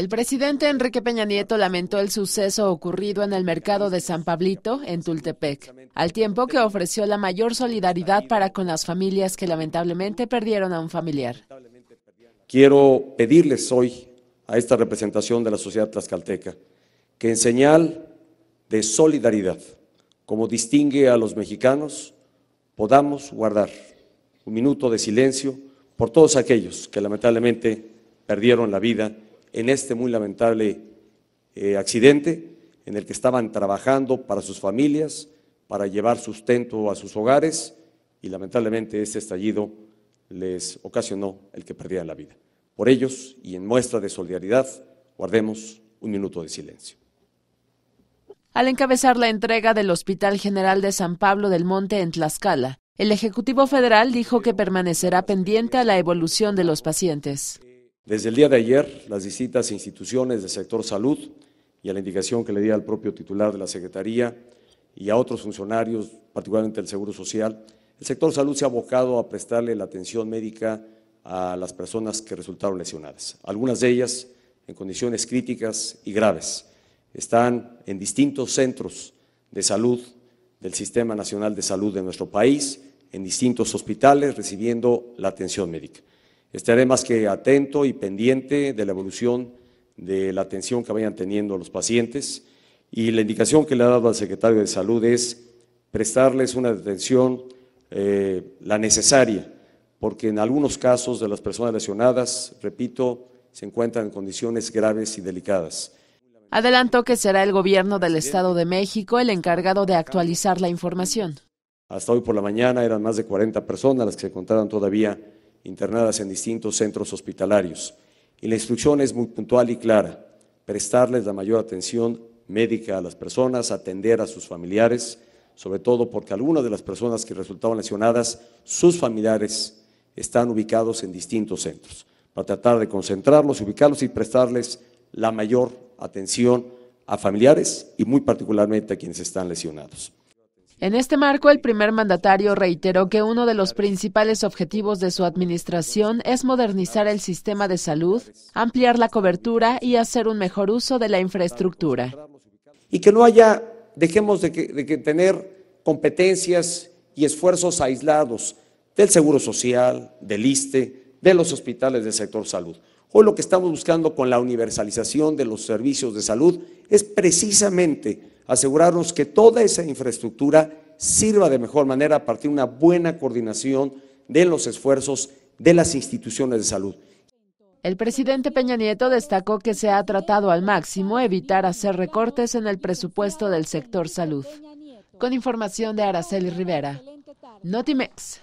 El presidente Enrique Peña Nieto lamentó el suceso ocurrido en el mercado de San Pablito, en Tultepec, al tiempo que ofreció la mayor solidaridad para con las familias que lamentablemente perdieron a un familiar. Quiero pedirles hoy a esta representación de la sociedad tlaxcalteca que en señal de solidaridad, como distingue a los mexicanos, podamos guardar un minuto de silencio por todos aquellos que lamentablemente perdieron la vida en este muy lamentable eh, accidente en el que estaban trabajando para sus familias, para llevar sustento a sus hogares y lamentablemente este estallido les ocasionó el que perdieran la vida. Por ellos y en muestra de solidaridad, guardemos un minuto de silencio. Al encabezar la entrega del Hospital General de San Pablo del Monte en Tlaxcala, el Ejecutivo Federal dijo que permanecerá pendiente a la evolución de los pacientes. Desde el día de ayer, las distintas instituciones del sector salud y a la indicación que le di al propio titular de la Secretaría y a otros funcionarios, particularmente del Seguro Social, el sector salud se ha abocado a prestarle la atención médica a las personas que resultaron lesionadas, algunas de ellas en condiciones críticas y graves. Están en distintos centros de salud del Sistema Nacional de Salud de nuestro país, en distintos hospitales, recibiendo la atención médica. Estaré más que atento y pendiente de la evolución de la atención que vayan teniendo los pacientes y la indicación que le ha dado al secretario de Salud es prestarles una atención eh, la necesaria, porque en algunos casos de las personas lesionadas, repito, se encuentran en condiciones graves y delicadas. Adelanto que será el gobierno del Estado de México el encargado de actualizar la información. Hasta hoy por la mañana eran más de 40 personas las que se encontraron todavía internadas en distintos centros hospitalarios. Y la instrucción es muy puntual y clara, prestarles la mayor atención médica a las personas, atender a sus familiares, sobre todo porque algunas de las personas que resultaban lesionadas, sus familiares están ubicados en distintos centros, para tratar de concentrarlos, ubicarlos y prestarles la mayor atención a familiares y muy particularmente a quienes están lesionados. En este marco, el primer mandatario reiteró que uno de los principales objetivos de su administración es modernizar el sistema de salud, ampliar la cobertura y hacer un mejor uso de la infraestructura. Y que no haya, dejemos de, tener competencias y esfuerzos aislados del Seguro Social, del ISTE, de los hospitales del sector salud. Hoy lo que estamos buscando con la universalización de los servicios de salud es precisamente asegurarnos que toda esa infraestructura sirva de mejor manera a partir de una buena coordinación de los esfuerzos de las instituciones de salud. El presidente Peña Nieto destacó que se ha tratado al máximo evitar hacer recortes en el presupuesto del sector salud. Con información de Araceli Rivera, Notimex.